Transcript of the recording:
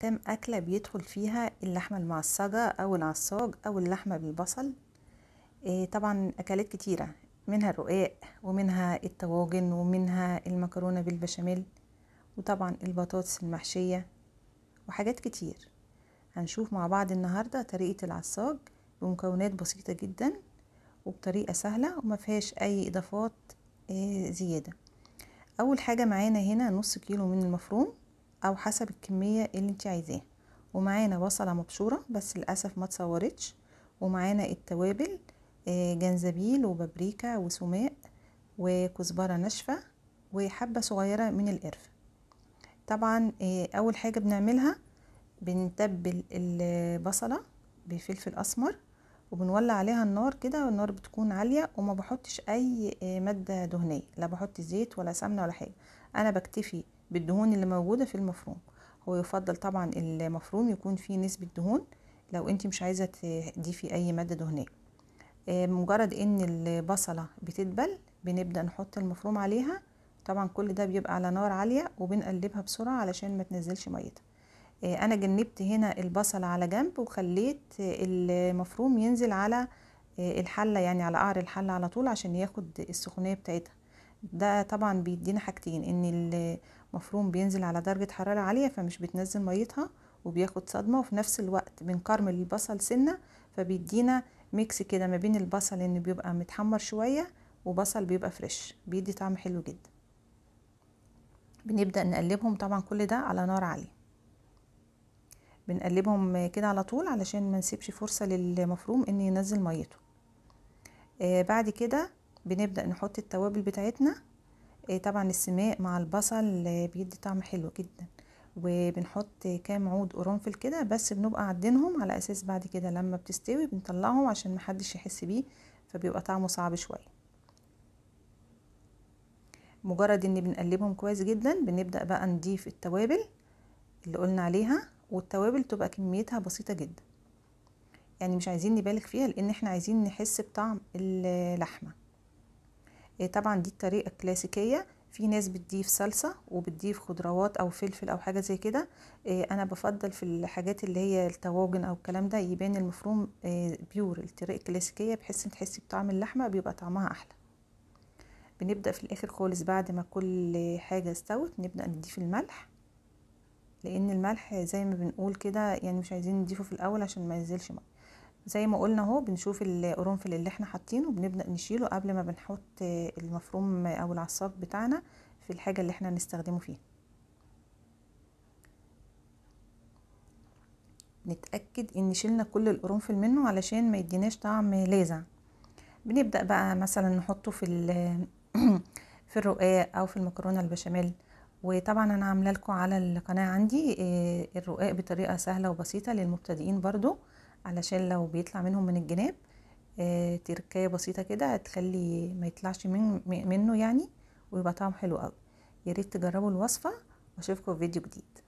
كام أكلة بيدخل فيها اللحمة المعصجة أو العصاج أو اللحمة بالبصل إيه طبعا أكلات كتيرة منها الرقاق ومنها الطواجن ومنها المكرونة بالبشاميل وطبعا البطاطس المحشية وحاجات كتير هنشوف مع بعض النهاردة طريقة العصاج بمكونات بسيطة جدا وبطريقة سهلة وما فيهاش أي إضافات إيه زيادة أول حاجة معانا هنا نص كيلو من المفروم او حسب الكميه اللي انت عايزاها ومعانا بصله مبشوره بس للاسف ما اتصورتش ومعانا التوابل آه، جنزبيل وبابريكا وسماق وكزبره ناشفه وحبه صغيره من القرفه طبعا آه، اول حاجه بنعملها بنتبل البصله بفلفل اسمر وبنولع عليها النار كده والنار بتكون عاليه وما بحطش اي آه، ماده دهنيه لا بحط زيت ولا سمنه ولا حاجه انا بكتفي بالدهون اللي موجودة في المفروم هو يفضل طبعا المفروم يكون فيه نسبة دهون لو انت مش عايزة تضيفي اي مادة دهنية آه، مجرد ان البصلة بتدبل بنبدأ نحط المفروم عليها طبعا كل ده بيبقى على نار عالية وبنقلبها بسرعة علشان ما تنزلش ميتها آه، انا جنبت هنا البصل على جنب وخليت المفروم ينزل على آه، الحلة يعني على قعر الحلة على طول عشان ياخد السخونية بتاعتها ده طبعا بيدينا حاجتين ان المفروم بينزل على درجة حرارة عالية فمش بتنزل ميتها وبياخد صدمة وفي نفس الوقت بنكرمل البصل سنة فبيدينا ميكس كده ما بين البصل ان بيبقى متحمر شوية وبصل بيبقى فريش بيدي طعم حلو جدا بنبدأ نقلبهم طبعا كل ده على نار عالية بنقلبهم كده على طول علشان ما نسيبش فرصة للمفروم ان ينزل ميته آه بعد كده بنبدأ نحط التوابل بتاعتنا آه، طبعا السماق مع البصل آه، بيدي طعم حلو جدا وبنحط كام عود قرنفل كده بس بنبقى عدينهم على اساس بعد كده لما بتستوي بنطلعهم عشان محدش يحس بيه فبيبقى طعمه صعب شويه مجرد ان بنقلبهم كويس جدا بنبدا بقى نضيف التوابل اللي قلنا عليها والتوابل تبقى كميتها بسيطه جدا يعني مش عايزين نبالغ فيها لان احنا عايزين نحس بطعم اللحمه آه، طبعا دي الطريقة الكلاسيكية في ناس بتضيف صلصة وبتضيف خضروات أو فلفل أو حاجة زي كده آه، أنا بفضل في الحاجات اللي هي التواجن أو الكلام ده يبان المفروم بيور آه، الطريقة الكلاسيكية بحيث إن تحسي بطعم اللحمة بيبقى طعمها أحلى بنبدأ في الآخر خالص بعد ما كل حاجة استوت نبدأ نضيف الملح لأن الملح زي ما بنقول كده يعني مش عايزين نضيفه في الأول عشان ما ينزلش ميه زي ما قلنا اهو بنشوف القرنفل اللي احنا حاطينه بنبدا نشيله قبل ما بنحط المفروم او العصاق بتاعنا في الحاجه اللي احنا هنستخدمه فيها نتاكد ان شلنا كل القرنفل منه علشان ما يديناش طعم لاذع بنبدا بقى مثلا نحطه في في الرقاق او في المكرونه البشاميل وطبعا انا عامله لكم على القناه عندي آه، الرقاق بطريقه سهله وبسيطه للمبتدئين برضو علشان لو بيطلع منهم من الجناب آه، تركاية بسيطة كده هتخلي ما يطلعش من منه يعني ويبقى طعم حلو قوي ياريت تجربوا الوصفة واشوفكم في فيديو جديد